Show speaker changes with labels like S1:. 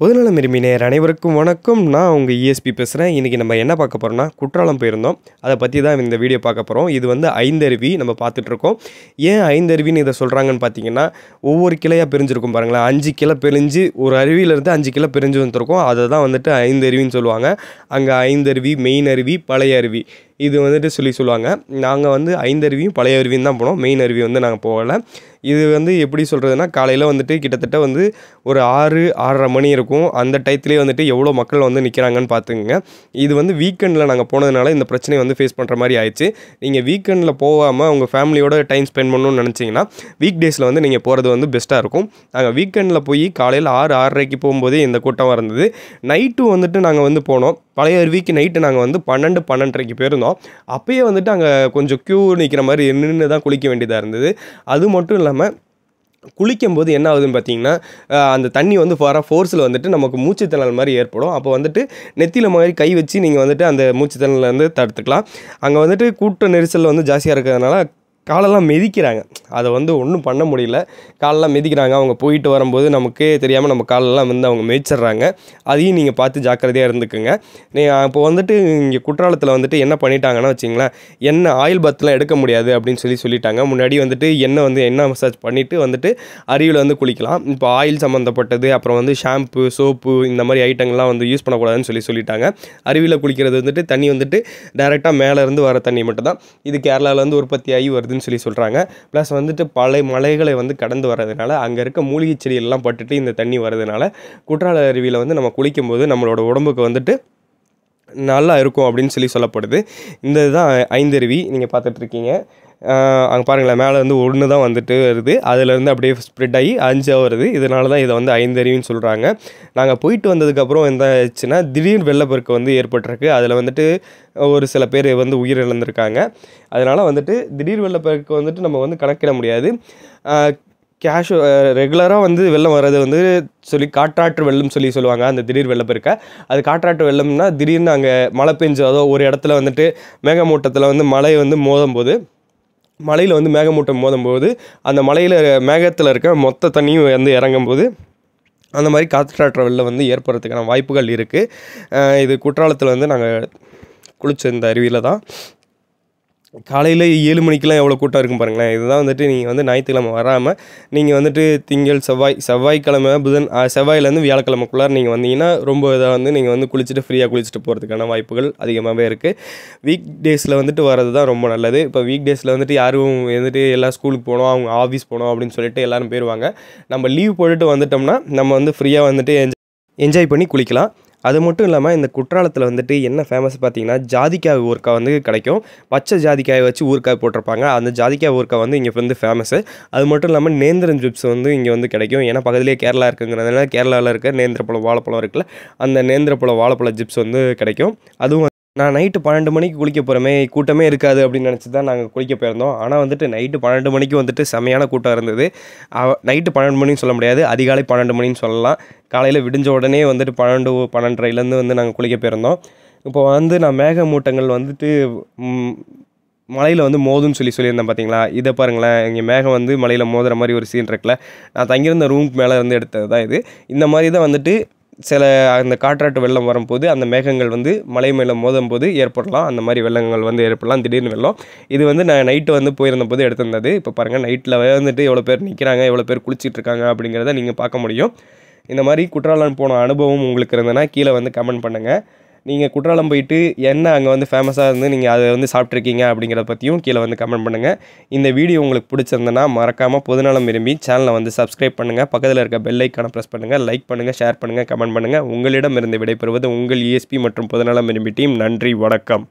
S1: பொதுநலம் விரும்பி நேர் அனைவருக்கும் வணக்கம் நான் உங்கள் இஎஸ்பி e பேசுகிறேன் இன்றைக்கி நம்ம என்ன பார்க்க போகிறோம்னா குற்றாலம் போயிருந்தோம் அதை பற்றி தான் இந்த வீடியோ பார்க்க போகிறோம் இது வந்து ஐந்தருவி நம்ம பார்த்துட்ருக்கோம் ஏன் ஐந்தருவின்னு இதை சொல்கிறாங்கன்னு பார்த்தீங்கன்னா ஒவ்வொரு கிளையாக பிரிஞ்சிருக்கும் பாருங்களேன் அஞ்சு கிளை பிரிஞ்சு ஒரு அருவியிலேருந்து அஞ்சு கிளை பிரிஞ்சு வந்துருக்கோம் அதை தான் வந்துட்டு ஐந்தருவின்னு சொல்லுவாங்க அங்கே ஐந்தருவி மெயின் அருவி பழைய அருவி இது வந்துட்டு சொல்லி சொல்லுவாங்க நாங்கள் வந்து ஐந்து அருவியும் பழைய அருவியும் தான் போனோம் மெயின் அருவி வந்து நாங்கள் போகலை இது வந்து எப்படி சொல்கிறதுனா காலையில் வந்துட்டு கிட்டத்தட்ட வந்து ஒரு ஆறு ஆறரை மணி இருக்கும் அந்த டயத்துலேயே வந்துட்டு எவ்வளோ மக்கள் வந்து நிற்கிறாங்கன்னு பார்த்துங்க இது வந்து வீக்கெண்டில் நாங்கள் போனதுனால இந்த பிரச்சனையை வந்து ஃபேஸ் பண்ணுற மாதிரி ஆயிடுச்சு நீங்கள் வீக்கெண்டில் போகாமல் உங்கள் ஃபேமிலியோட டைம் ஸ்பெண்ட் பண்ணணும்னு நினச்சிங்கன்னா வீக் டேஸில் வந்து நீங்கள் போகிறது வந்து பெஸ்ட்டாக இருக்கும் நாங்கள் வீக்கெண்டில் போய் காலையில் ஆறு ஆறரைக்கு போகும்போதே இந்த கூட்டம் இருந்தது நைட்டும் வந்துட்டு நாங்கள் வந்து போனோம் பழைய அருவிக்கு நைட்டு நாங்கள் வந்து பன்னெண்டு பன்னெண்டரைக்கு போயிருந்தோம் முடியும் அப்பயே வந்துட்டு அங்கே கொஞ்சம் க்யூ நிற்கிற மாதிரி நின்று தான் குளிக்க வேண்டியதாக இருந்தது அது மட்டும் இல்லாமல் குளிக்கும்போது என்ன ஆகுதுன்னு பார்த்தீங்கன்னா அந்த தண்ணி வந்து வர ஃபோர்ஸில் வந்துட்டு நமக்கு மூச்சுத்திணல் மாதிரி ஏற்படும் அப்போ வந்துட்டு நெத்தியில் மாதிரி கை வச்சு நீங்கள் வந்துட்டு அந்த மூச்சுத்திணலில் வந்து தடுத்துக்கலாம் அங்கே வந்துட்டு கூட்ட நெரிசலில் வந்து ஜாஸ்தியாக இருக்கிறதுனால காலெல்லாம் மிதிக்கிறாங்க அதை வந்து ஒன்றும் பண்ண முடியல காலெலாம் மிதிக்கிறாங்க அவங்க போயிட்டு வரும்போது நமக்கே தெரியாமல் நம்ம காலெல்லாம் வந்து அவங்க மிதிச்சிட்றாங்க அதையும் நீங்கள் பார்த்து ஜாக்கிரதையாக இருந்துக்குங்க நீ இப்போ வந்துட்டு இங்கே குற்றாலத்தில் வந்துட்டு என்ன பண்ணிட்டாங்கன்னு வச்சிங்களேன் எண்ணெய் ஆயில் பத்தெலாம் எடுக்க முடியாது அப்படின்னு சொல்லி சொல்லிட்டாங்க முன்னாடி வந்துட்டு எண்ணெய் வந்து எண்ணெய் மசாஜ் பண்ணிவிட்டு வந்துட்டு அருவியில் வந்து குளிக்கலாம் இப்போ ஆயில் சம்மந்தப்பட்டது அப்புறம் வந்து ஷாம்பு சோப்பு இந்த மாதிரி ஐட்டங்கள்லாம் வந்து யூஸ் பண்ணக்கூடாதுன்னு சொல்லி சொல்லிட்டாங்க அருவியில் குளிக்கிறது வந்துட்டு தண்ணி வந்துட்டு டைரெக்டாக மேலேருந்து வர தண்ணி மட்டும் தான் இது கேரளாவிலேருந்து உற்பத்தி ஆகி வருதுன்னு சொல்லி சொல்கிறாங்க ப்ளஸ் வந்துட்டு பழைய மலைகளை வந்து கடந்து வர்றதுனால அங்கே இருக்க மூலிகை செடியெல்லாம் பட்டுட்டு இந்த தண்ணி வர்றதுனால குற்றால அருவியில் வந்து நம்ம குளிக்கும்போது நம்மளோட உடம்புக்கு வந்துட்டு நல்லா இருக்கும் அப்படின்னு சொல்லி சொல்லப்படுது இந்த இதுதான் ஐந்தருவி நீங்கள் பார்த்துட்ருக்கீங்க அங்கே பாருங்களேன் மேலே வந்து ஒன்று தான் வந்துட்டு வருது அதிலேருந்து அப்படியே ஸ்ப்ரெட் ஆகி அஞ்சாக வருது இதனால தான் இதை வந்து ஐந்தறிவுன்னு சொல்கிறாங்க நாங்கள் போயிட்டு வந்ததுக்கப்புறம் என்ன ஆச்சுன்னா திடீர் வெள்ளப்பெருக்கு வந்து ஏற்பட்டிருக்கு அதில் வந்துட்டு ஒரு சில பேர் வந்து உயிரிழந்திருக்காங்க அதனால் வந்துட்டு திடீர் வெள்ளப்பெருக்கு வந்துட்டு நம்ம வந்து கணக்கிட முடியாது கேஷ் ரெகுலராக வந்து வெள்ளம் வர்றது வந்து சொல்லி காற்றாற்று வெள்ளம் சொல்லி சொல்லுவாங்க அந்த திடீர் வெள்ளப்பெருக்க அது காற்றாற்று வெள்ளம்னா திடீர்னு அங்கே மழை பெஞ்சாதோ ஒரு இடத்துல வந்துட்டு மேகமூட்டத்தில் வந்து மழை வந்து மோதும் போது மலையில் வந்து மேகமூட்டம் மோதும்போது அந்த மலையில் மேகத்தில் இருக்க மொத்த தண்ணியும் வந்து இறங்கும்போது அந்த மாதிரி காற்றாற்ற வெளில வந்து ஏற்படுறதுக்கான வாய்ப்புகள் இருக்குது இது குற்றாலத்தில் வந்து நாங்கள் குளிச்சிருந்த அருவியில் தான் காலையில் ஏழு மணிக்கெலாம் எவ்வளோ கூட்டம் இருக்கும் பாருங்களேன் இதுதான் வந்துட்டு நீங்கள் வந்து ஞாயிற்றுக்கிழமை வராமல் நீங்கள் வந்துட்டு திங்கள் செவ்வாய் செவ்வாய்க்கிழமை புதன் செவ்வாயிலேருந்து வியாழக்கிழமைக்குள்ளார் நீங்கள் வந்தீங்கன்னா ரொம்ப இதாக வந்து நீங்கள் வந்து குளிச்சுட்டு ஃப்ரீயாக குளிச்சுட்டு போகிறதுக்கான வாய்ப்புகள் அதிகமாகவே இருக்குது வீக் டேஸில் வந்துட்டு வர்றது தான் ரொம்ப நல்லது இப்போ வீக் டேஸில் வந்துட்டு யாரும் வந்துட்டு எல்லா ஸ்கூலுக்கு போகணும் அவங்க ஆஃபீஸ் போகணும் அப்படின்னு சொல்லிட்டு எல்லோரும் போயிடுவாங்க நம்ம லீவ் போட்டுட்டு வந்துட்டோம்னா நம்ம வந்து ஃப்ரீயாக வந்துட்டு என்ஜாய் பண்ணி குளிக்கலாம் அது மட்டும் இல்லாமல் இந்த குற்றாலத்தில் வந்துட்டு என்ன ஃபேமஸ் பார்த்தீங்கன்னா ஜாதிக்காய் ஊறுக்காய் வந்து கிடைக்கும் பச்சை ஜாதிக்காயை வச்சு ஊறுக்காய் போட்டிருப்பாங்க அந்த ஜாதிக்காய் ஊறுக்காய் வந்து இங்கே வந்து ஃபேமஸ்ஸு அது மட்டும் இல்லாமல் நேந்திரம் ஜிப்ஸ் வந்து இங்கே வந்து கிடைக்கும் ஏன்னா பக்கத்துலேயே கேரளா இருக்குங்கிறதுனால கேரளாவில் இருக்க நேந்திரப்பழம் வாழைப்பழம் இருக்குல்ல அந்த நேந்திரப்பழம் வாழைப்பழம் ஜிப்ஸ் வந்து கிடைக்கும் அதுவும் நான் நைட்டு பன்னெண்டு மணிக்கு குளிக்க போகிறமே கூட்டமே இருக்காது அப்படின்னு நினச்சி தான் நாங்கள் குளிக்க போயிருந்தோம் ஆனால் வந்துட்டு நைட்டு பன்னெண்டு மணிக்கு வந்துட்டு செமையான கூட்டம் இருந்தது நைட்டு பன்னெண்டு மணின்னு சொல்ல முடியாது அதிகாலை பன்னெண்டு மணின்னு சொல்லலாம் காலையில் விடிஞ்ச உடனே வந்துட்டு பன்னெண்டு பன்னெண்டரைலேருந்து வந்து நாங்கள் குளிக்க போயிருந்தோம் இப்போ வந்து நான் மேக மூட்டங்கள் வந்துட்டு மலையில் வந்து மோதுன்னு சொல்லி சொல்லியிருந்தேன் பார்த்தீங்களா இதை பாருங்களேன் இங்கே மேகம் வந்து மலையில் மோதுற மாதிரி ஒரு சீன் இருக்குல்ல நான் தங்கியிருந்த ரூம்க்கு மேலே இருந்து எடுத்தது தான் இது இந்த மாதிரி தான் வந்துட்டு சில அந்த காற்றாட்டு வெள்ளம் வரும்போது அந்த மேகங்கள் வந்து மலை மேலே மோதும் போது ஏற்படலாம் அந்த மாதிரி வெள்ளங்கள் வந்து ஏற்படலாம் திடீர்னு வெள்ளம் இது வந்து நான் நைட்டு வந்து போயிருந்த போது எடுத்திருந்தது இப்போ பாருங்கள் நைட்டில் வந்துட்டு எவ்வளோ பேர் நிற்கிறாங்க எவ்வளோ பேர் குளிச்சிட்டு இருக்காங்க அப்படிங்கிறத நீங்கள் பார்க்க முடியும் இந்த மாதிரி குற்றாலம் போன அனுபவம் உங்களுக்கு இருந்ததுன்னா கீழே வந்து கமெண்ட் பண்ணுங்கள் நீங்கள் குற்றாலம் போயிட்டு என்ன அங்கே வந்து ஃபேமஸாக இருந்து நீங்கள் அதை வந்து சாப்பிட்ருக்கீங்க அப்படிங்கிறத பற்றியும் கீழே வந்து கமெண்ட் பண்ணுங்கள் இந்த வீடியோ உங்களுக்கு பிடிச்சிருந்தேன்னா மறக்காமல் பொதுநலம் விரும்பி சேனலை வந்து சப்ஸ்கிரைப் பண்ணுங்கள் பக்கத்தில் இருக்க பெல் ஐக்கானை ப்ரெஸ் பண்ணுங்கள் லைக் பண்ணுங்கள் ஷேர் பண்ணுங்கள் கமெண்ட் பண்ணுங்கள் உங்களிடம் இருந்து விடைபெறுவது உங்கள் இஎஸ்பி e மற்றும் பொதுநலம் விரும்பி டீம் நன்றி வணக்கம்